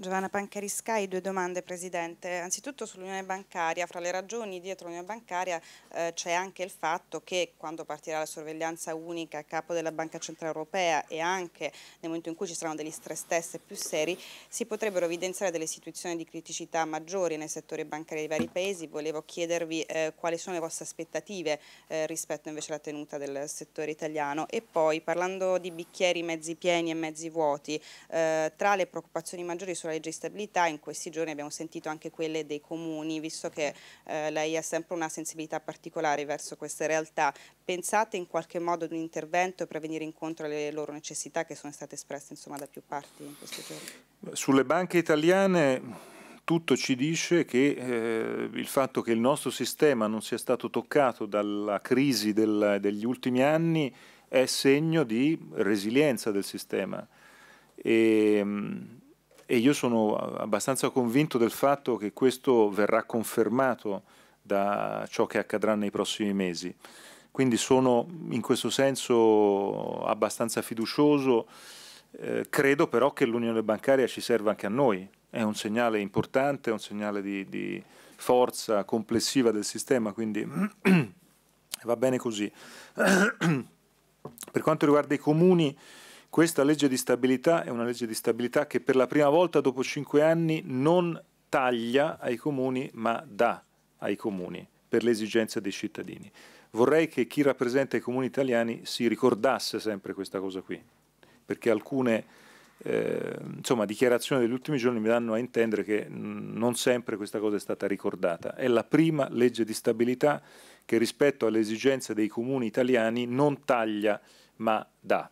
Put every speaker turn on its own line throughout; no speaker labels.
Giovanna Pancariscai, due domande Presidente. Anzitutto sull'Unione Bancaria, fra le ragioni dietro l'Unione Bancaria eh, c'è anche il fatto che quando partirà la sorveglianza unica a capo della Banca Centrale Europea e anche nel momento in cui ci saranno degli stress test più seri, si potrebbero evidenziare delle situazioni di criticità maggiori nel settore bancario dei vari paesi. Volevo chiedervi eh, quali sono le vostre aspettative eh, rispetto invece alla tenuta del settore italiano e poi parlando di bicchieri mezzi pieni e mezzi vuoti, eh, tra le preoccupazioni maggiori sulla sulla legge di stabilità, in questi giorni abbiamo sentito anche quelle dei comuni, visto che eh, lei ha sempre una sensibilità particolare verso queste realtà, pensate in qualche modo ad un intervento per venire incontro alle loro necessità che sono state espresse insomma, da più parti in questi giorni? Sulle banche italiane tutto ci dice che eh, il fatto che il nostro sistema non sia stato toccato dalla crisi del, degli ultimi anni è segno di resilienza del sistema. E, ehm, e io sono abbastanza convinto del fatto che questo verrà confermato da ciò che accadrà nei prossimi mesi. Quindi sono in questo senso abbastanza fiducioso, eh, credo però che l'unione bancaria ci serva anche a noi, è un segnale importante, è un segnale di, di forza complessiva del sistema, quindi va bene così. per quanto riguarda i comuni, questa legge di stabilità è una legge di stabilità che per la prima volta dopo cinque anni non taglia ai comuni ma dà ai comuni per le esigenze dei cittadini. Vorrei che chi rappresenta i comuni italiani si ricordasse sempre questa cosa qui, perché alcune eh, insomma, dichiarazioni degli ultimi giorni mi danno a intendere che mm, non sempre questa cosa è stata ricordata. È la prima legge di stabilità che rispetto alle esigenze dei comuni italiani non taglia ma dà.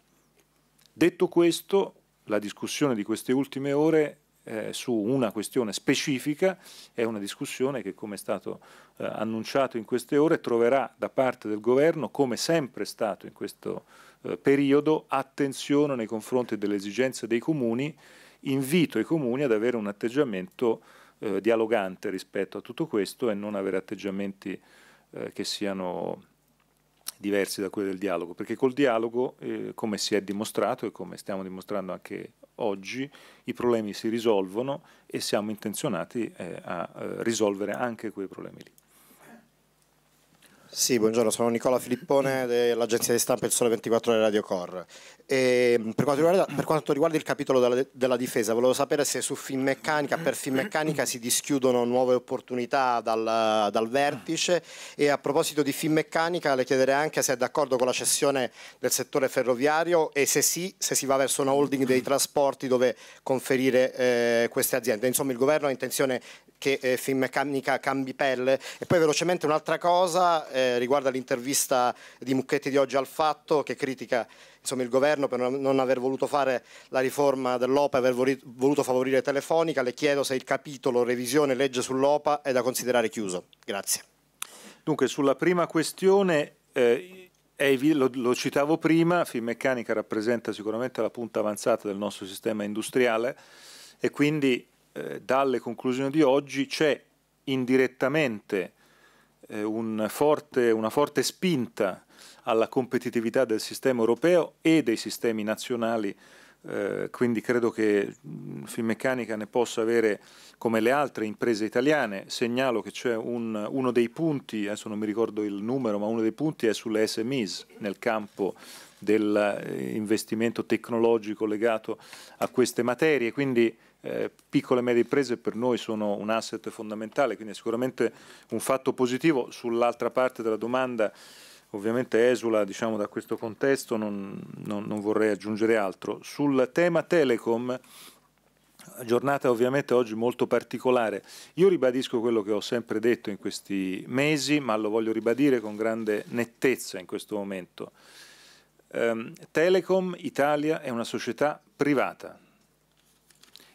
Detto questo, la discussione di queste ultime ore eh, su una questione specifica è una discussione che, come è stato eh, annunciato in queste ore, troverà da parte del Governo, come sempre è stato in questo eh, periodo, attenzione nei confronti delle esigenze dei comuni, invito i comuni ad avere un atteggiamento eh, dialogante rispetto a tutto questo e non avere atteggiamenti eh, che siano diversi da quelli del dialogo, perché col dialogo, eh, come si è dimostrato e come stiamo dimostrando anche oggi, i problemi si risolvono e siamo intenzionati eh, a eh, risolvere anche quei problemi lì. Sì, buongiorno, sono Nicola Filippone dell'agenzia di stampa Il Sole 24 Ore Radio Cor. Ehm, per quanto, riguarda, per, quanto riguarda, il capitolo della, della, difesa, volevo sapere se su Finmeccanica, per Finmeccanica si dischiudono nuove opportunità dal, dal vertice e a proposito di Finmeccanica le chiederei anche se è d'accordo con la cessione del settore ferroviario e se sì, se si va verso una holding dei trasporti dove conferire eh, queste aziende. Insomma, il governo ha intenzione che eh, meccanica cambi pelle. E poi velocemente un'altra cosa eh, riguarda l'intervista di Mucchetti di oggi al Fatto che critica insomma, il governo per non aver voluto fare la riforma dell'OPA e aver voluto favorire Telefonica. Le chiedo se il capitolo revisione legge sull'OPA è da considerare chiuso. Grazie. Dunque, sulla prima questione... Eh... Lo, lo, citavo prima, film meccanica rappresenta sicuramente la punta avanzata del nostro sistema industriale e quindi eh, dalle conclusioni di oggi c'è indirettamente eh, un forte, una forte spinta alla competitività del sistema europeo e dei sistemi nazionali, eh, quindi credo che mm, Finmeccanica ne possa avere come le altre imprese italiane. Segnalo che c'è un, uno dei punti, adesso non mi ricordo il numero, ma uno dei punti è sulle SMEs nel campo dell'investimento eh, tecnologico legato a queste materie, quindi eh, piccole e medie imprese per noi sono un asset fondamentale, quindi è sicuramente un fatto positivo. Sull'altra parte della domanda ovviamente esula diciamo, da questo contesto, non, non, non vorrei aggiungere altro. Sul tema telecom giornata ovviamente oggi molto particolare. Io ribadisco quello che ho sempre detto in questi mesi, ma lo voglio ribadire con grande nettezza in questo momento. Ehm, telecom Italia è una società privata,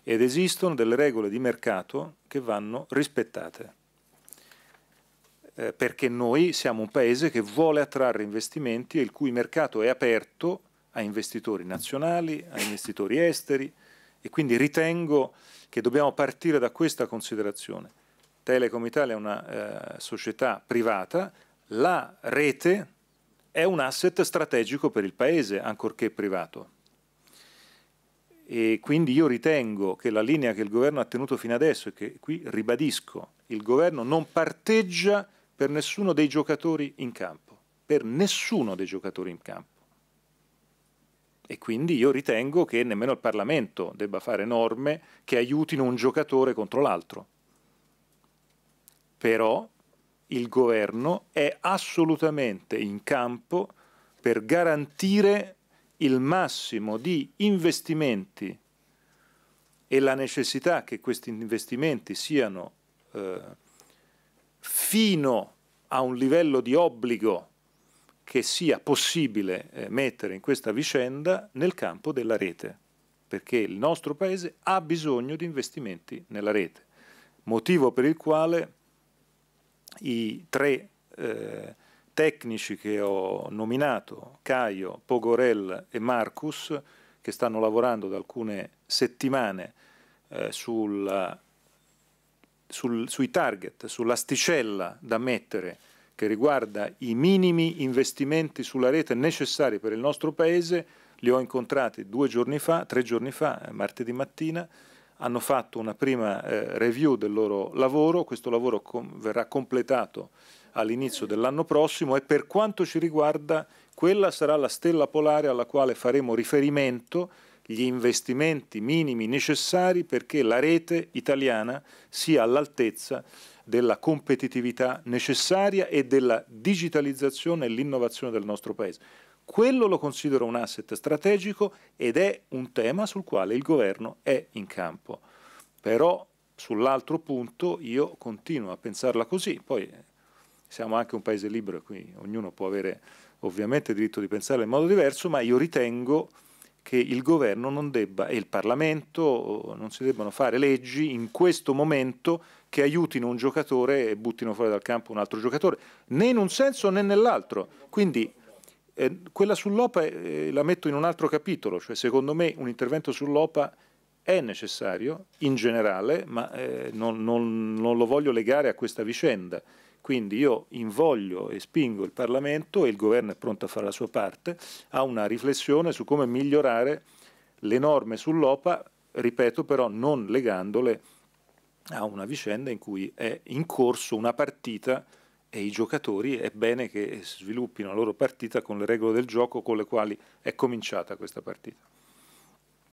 ed esistono delle regole di mercato che vanno rispettate. Eh, perché noi siamo un paese che vuole attrarre investimenti e il cui mercato è aperto a investitori nazionali, a investitori esteri e quindi ritengo che dobbiamo partire da questa considerazione. Telecom Italia è una eh, società privata, la rete è un asset strategico per il paese, ancorché privato. E quindi io ritengo che la linea che il governo ha tenuto fino adesso, e che qui ribadisco, il governo non parteggia per nessuno dei giocatori in campo, per nessuno dei giocatori in campo. E quindi io ritengo che nemmeno il Parlamento debba fare norme che aiutino un giocatore contro l'altro. Però il governo è assolutamente in campo per garantire il massimo di investimenti e la necessità che questi investimenti siano eh, fino a un livello di obbligo che sia possibile eh, mettere in questa vicenda nel campo della rete, perché il nostro Paese ha bisogno di investimenti nella rete, motivo per il quale i tre eh, tecnici che ho nominato, Caio, Pogorel e Marcus, che stanno lavorando da alcune settimane eh, sul, sul, sui target, sull'asticella da mettere che riguarda i minimi investimenti sulla rete necessari per il nostro Paese, li ho incontrati due giorni fa, tre giorni fa, eh, martedì mattina, hanno fatto una prima eh, review del loro lavoro, questo lavoro com verrà completato all'inizio dell'anno prossimo e per quanto ci riguarda quella sarà la stella polare alla quale faremo riferimento gli investimenti minimi necessari perché la rete italiana sia all'altezza della competitività necessaria e della digitalizzazione e l'innovazione del nostro Paese. Quello lo considero un asset strategico ed è un tema sul quale il governo è in campo. Però sull'altro punto io continuo a pensarla così, poi siamo anche un paese libero, quindi ognuno può avere ovviamente diritto di pensare in modo diverso, ma io ritengo che il governo non debba e il Parlamento eh, non si debbano fare leggi in questo momento che aiutino un giocatore e buttino fuori dal campo un altro giocatore, né in un senso né nell'altro. Quindi eh, quella sull'OPA eh, la metto in un altro capitolo, cioè secondo me un intervento sull'OPA è necessario in generale, ma eh, non, non, non lo voglio legare a questa vicenda. Quindi io invoglio e spingo il Parlamento e il governo è pronto a fare la sua parte a una riflessione su come migliorare le norme sull'OPA, ripeto però non legandole a una vicenda in cui è in corso una partita e i giocatori è bene che sviluppino la loro partita con le regole del gioco con le quali è cominciata questa partita.